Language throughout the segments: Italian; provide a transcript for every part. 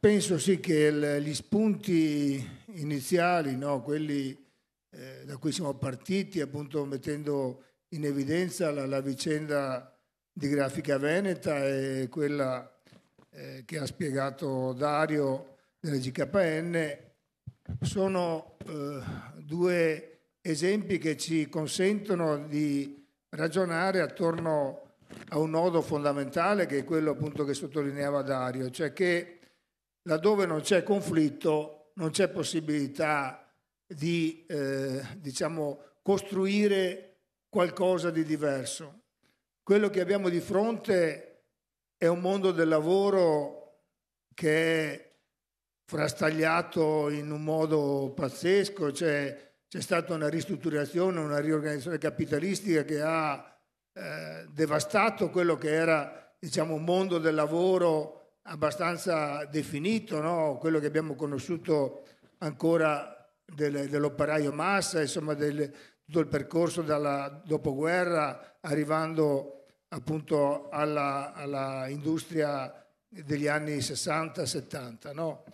Penso sì che il, gli spunti iniziali, no, quelli eh, da cui siamo partiti, appunto mettendo in evidenza la, la vicenda di Grafica Veneta e quella eh, che ha spiegato Dario della GKN, sono eh, due esempi che ci consentono di ragionare attorno a un nodo fondamentale che è quello appunto che sottolineava Dario, cioè che laddove non c'è conflitto non c'è possibilità di eh, diciamo, costruire qualcosa di diverso. Quello che abbiamo di fronte è un mondo del lavoro che è frastagliato in un modo pazzesco, cioè, c'è stata una ristrutturazione, una riorganizzazione capitalistica che ha eh, devastato quello che era diciamo, un mondo del lavoro abbastanza definito, no? quello che abbiamo conosciuto ancora del, dell'operaio Massa, insomma del, tutto il percorso dalla dopoguerra arrivando appunto alla, alla industria degli anni 60-70. No?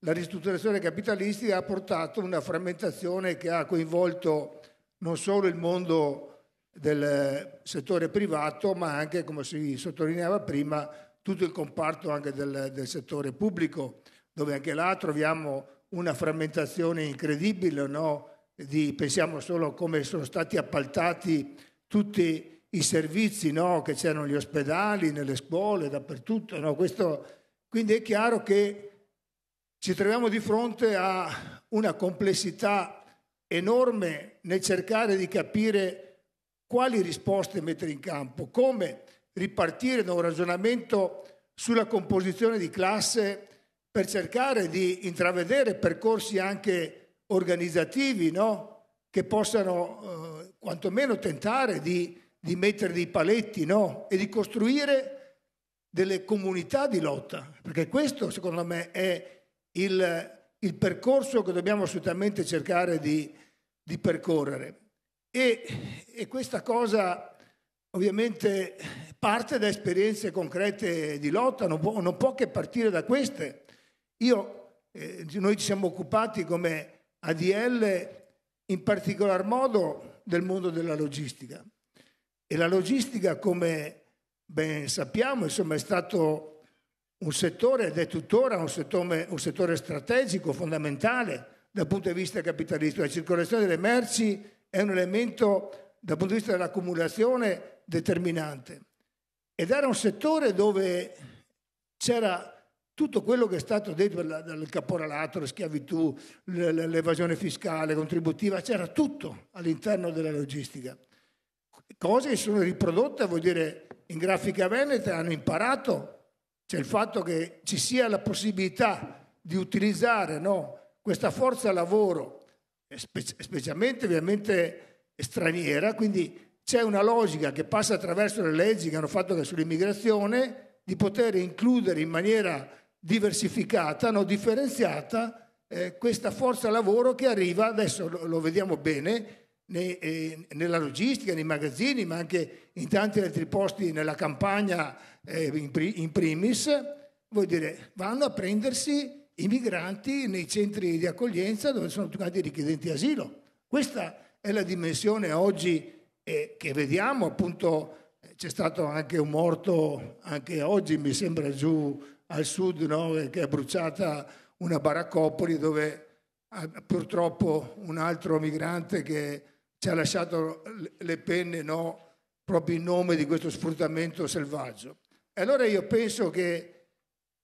La ristrutturazione capitalistica ha portato una frammentazione che ha coinvolto non solo il mondo del settore privato, ma anche, come si sottolineava prima, tutto il comparto anche del, del settore pubblico, dove anche là troviamo una frammentazione incredibile, no? Di, pensiamo solo a come sono stati appaltati tutti i servizi no? che c'erano gli ospedali, nelle scuole, dappertutto. No? Questo, quindi è chiaro che ci troviamo di fronte a una complessità enorme nel cercare di capire quali risposte mettere in campo, come ripartire da un ragionamento sulla composizione di classe per cercare di intravedere percorsi anche organizzativi no? che possano eh, quantomeno tentare di, di, mettere dei paletti no? e di costruire delle comunità di lotta, perché questo secondo me è il, il percorso che dobbiamo assolutamente cercare di, di percorrere. E, e questa cosa Ovviamente parte da esperienze concrete di lotta, non può, non può che partire da queste. Io, eh, noi ci siamo occupati come ADL in particolar modo del mondo della logistica. E la logistica, come ben sappiamo, insomma, è stato un settore ed è tuttora un settore, un settore strategico, fondamentale dal punto di vista capitalistico. La circolazione delle merci è un elemento dal punto di vista dell'accumulazione determinante. Ed era un settore dove c'era tutto quello che è stato detto dal caporalato, la schiavitù, l'evasione fiscale, contributiva, c'era tutto all'interno della logistica. Cose che sono riprodotte, vuol dire, in grafica veneta hanno imparato, c'è il fatto che ci sia la possibilità di utilizzare no, questa forza lavoro, specialmente ovviamente straniera, quindi c'è una logica che passa attraverso le leggi che hanno fatto sull'immigrazione di poter includere in maniera diversificata, no, differenziata, eh, questa forza lavoro che arriva, adesso lo, lo vediamo bene, nei, eh, nella logistica, nei magazzini, ma anche in tanti altri posti nella campagna eh, in, pri, in, primis, vuol dire vanno a prendersi i migranti nei centri di accoglienza dove sono tutti i richiedenti asilo. Questa è la dimensione oggi e che vediamo appunto c'è stato anche un morto anche oggi mi sembra giù al sud no? che è bruciata una baraccopoli dove ah, purtroppo un altro migrante che ci ha lasciato le penne no? proprio in nome di questo sfruttamento selvaggio. E allora io penso che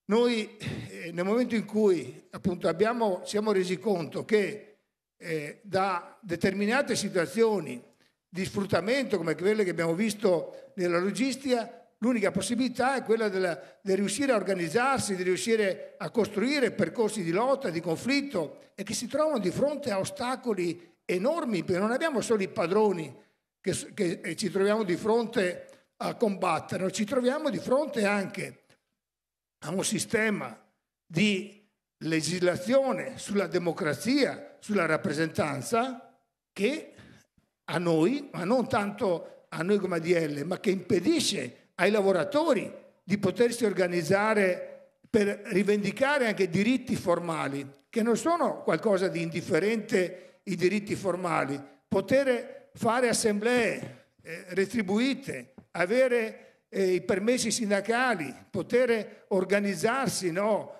noi eh, nel momento in cui appunto abbiamo, siamo resi conto che eh, da determinate situazioni di sfruttamento come quelle che abbiamo visto nella logistica, l'unica possibilità è quella della, di riuscire a organizzarsi, di riuscire a costruire percorsi di lotta, di conflitto e che si trovano di fronte a ostacoli enormi, perché non abbiamo solo i padroni che, che eh, ci troviamo di fronte a combattere, ci troviamo di fronte anche a un sistema di legislazione sulla democrazia, sulla rappresentanza che a noi, ma non tanto a noi come ADL, ma che impedisce ai lavoratori di potersi organizzare per rivendicare anche diritti formali, che non sono qualcosa di indifferente i diritti formali, poter fare assemblee eh, retribuite, avere eh, i permessi sindacali, poter organizzarsi, no?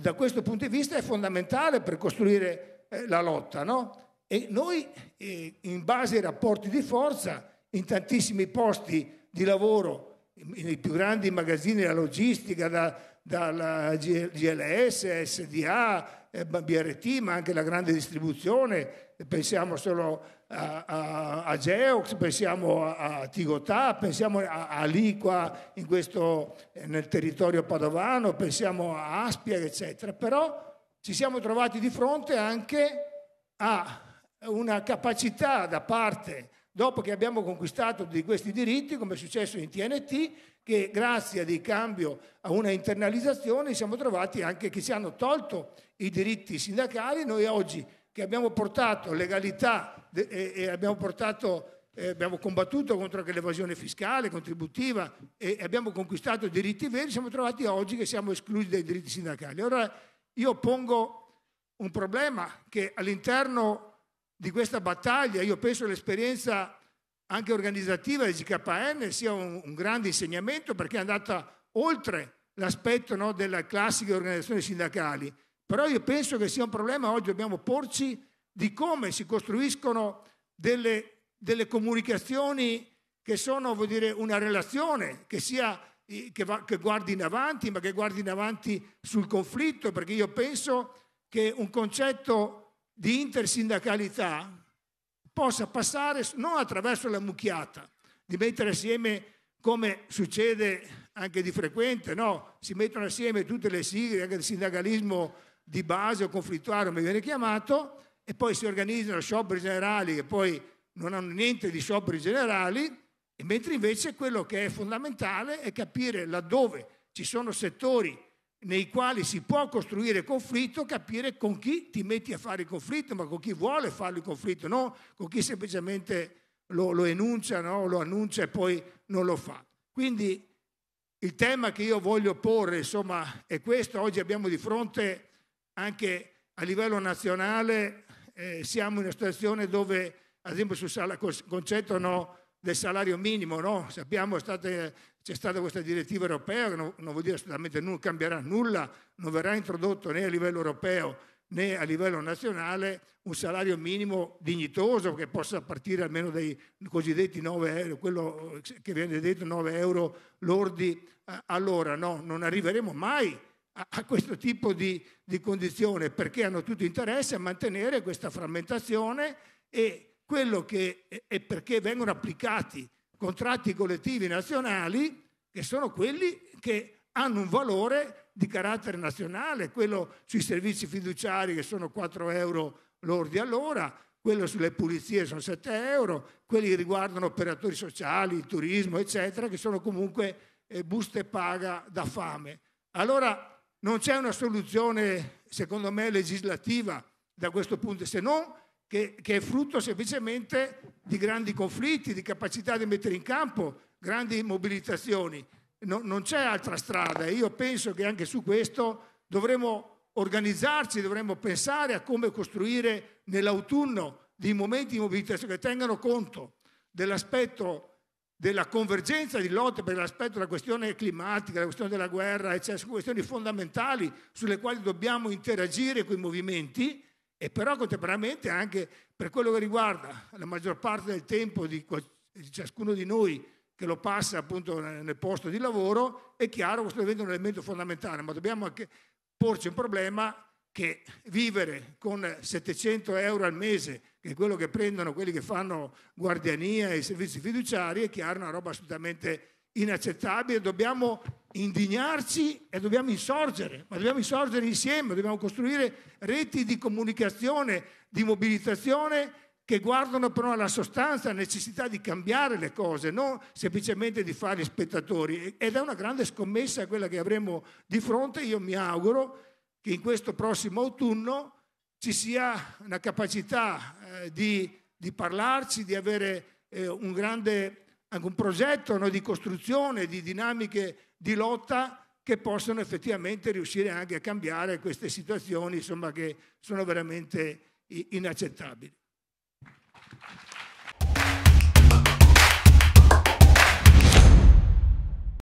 da questo punto di vista è fondamentale per costruire eh, la lotta, no? E noi, eh, in base ai rapporti di forza, in tantissimi posti di lavoro, nei più grandi magazzini della logistica, da, dalla GLS, SDA, eh, BRT, ma anche la grande distribuzione, pensiamo solo a, a, a Geox, pensiamo a, a Tigotà, pensiamo a, a Liqua questo, eh, nel territorio padovano, pensiamo a Aspia, eccetera. Però ci siamo trovati di fronte anche a una capacità da parte, dopo che abbiamo conquistato di questi diritti, come è successo in TNT, che grazie di cambio a una internalizzazione siamo trovati anche che ci hanno tolto i diritti sindacali, noi oggi che abbiamo portato legalità e abbiamo portato eh, abbiamo combattuto contro l'evasione fiscale, contributiva e abbiamo conquistato diritti veri, siamo trovati oggi che siamo esclusi dai diritti sindacali. Allora io pongo un problema che all'interno di questa battaglia. Io penso che l'esperienza anche organizzativa del GKN sia un, un grande insegnamento perché è andata oltre l'aspetto no, delle classiche organizzazioni sindacali. Però io penso che sia un problema oggi dobbiamo porci di come si costruiscono delle, delle comunicazioni che sono vuol dire, una relazione che, sia, che, va, che guardi in avanti, ma che guardi in avanti sul conflitto, perché io penso che un concetto di intersindacalità possa passare non attraverso la mucchiata, di mettere assieme come succede anche di frequente, no? si mettono assieme tutte le sigle, anche del sindacalismo di base o conflittuale, come viene chiamato, e poi si organizzano scioperi generali che poi non hanno niente di scioperi generali, mentre invece quello che è fondamentale è capire laddove ci sono settori nei quali si può costruire conflitto, capire con chi ti metti a fare il conflitto, ma con chi vuole farlo il conflitto, non con chi semplicemente lo, lo enuncia, no? lo annuncia e poi non lo fa. Quindi il tema che io voglio porre, insomma, è questo. Oggi abbiamo di fronte anche a livello nazionale, eh, siamo in una situazione dove, ad esempio, sul concetto no, del salario minimo, no? Sappiamo, state, c'è stata questa direttiva europea che non, non vuol dire assolutamente nulla, cambierà nulla, non verrà introdotto né a livello europeo né a livello nazionale un salario minimo dignitoso che possa partire almeno dai cosiddetti 9 euro, quello che viene detto 9 euro lordi eh, all'ora. No, non arriveremo mai a, questo tipo di, di, condizione perché hanno tutto interesse a mantenere questa frammentazione e quello che è perché vengono applicati contratti collettivi nazionali che sono quelli che hanno un valore di carattere nazionale, quello sui servizi fiduciari che sono 4 euro lordi all'ora, quello sulle pulizie sono 7 euro, quelli che riguardano operatori sociali, turismo, eccetera, che sono comunque eh, buste paga da fame. Allora non c'è una soluzione, secondo me, legislativa da questo punto, se non che, che è frutto semplicemente di grandi conflitti, di capacità di mettere in campo grandi mobilitazioni. No, non c'è altra strada. Io penso che anche su questo dovremo organizzarci, dovremmo pensare a come costruire nell'autunno dei momenti di mobilitazione che tengano conto dell'aspetto della convergenza di lotte per l'aspetto della questione climatica, la questione della guerra, eccetera, sono questioni fondamentali sulle quali dobbiamo interagire con i movimenti e però contemporaneamente anche per quello che riguarda la maggior parte del tempo di, ciascuno di noi che lo passa appunto nel posto di lavoro, è chiaro questo diventa un elemento fondamentale, ma dobbiamo anche porci un problema che vivere con 700 euro al mese, che è quello che prendono quelli che fanno guardiania e servizi fiduciari, è chiaro una roba assolutamente inaccettabile, dobbiamo indignarci e dobbiamo insorgere, ma dobbiamo insorgere insieme, dobbiamo costruire reti di comunicazione, di mobilitazione che guardano però alla sostanza, alla necessità di cambiare le cose, non semplicemente di fare spettatori. Ed è una grande scommessa quella che avremo di fronte. Io mi auguro che in questo prossimo autunno ci sia una capacità eh, di, di, parlarci, di avere eh, un grande anche un progetto no, di costruzione di dinamiche di lotta che possono effettivamente riuscire anche a cambiare queste situazioni insomma, che sono veramente inaccettabili.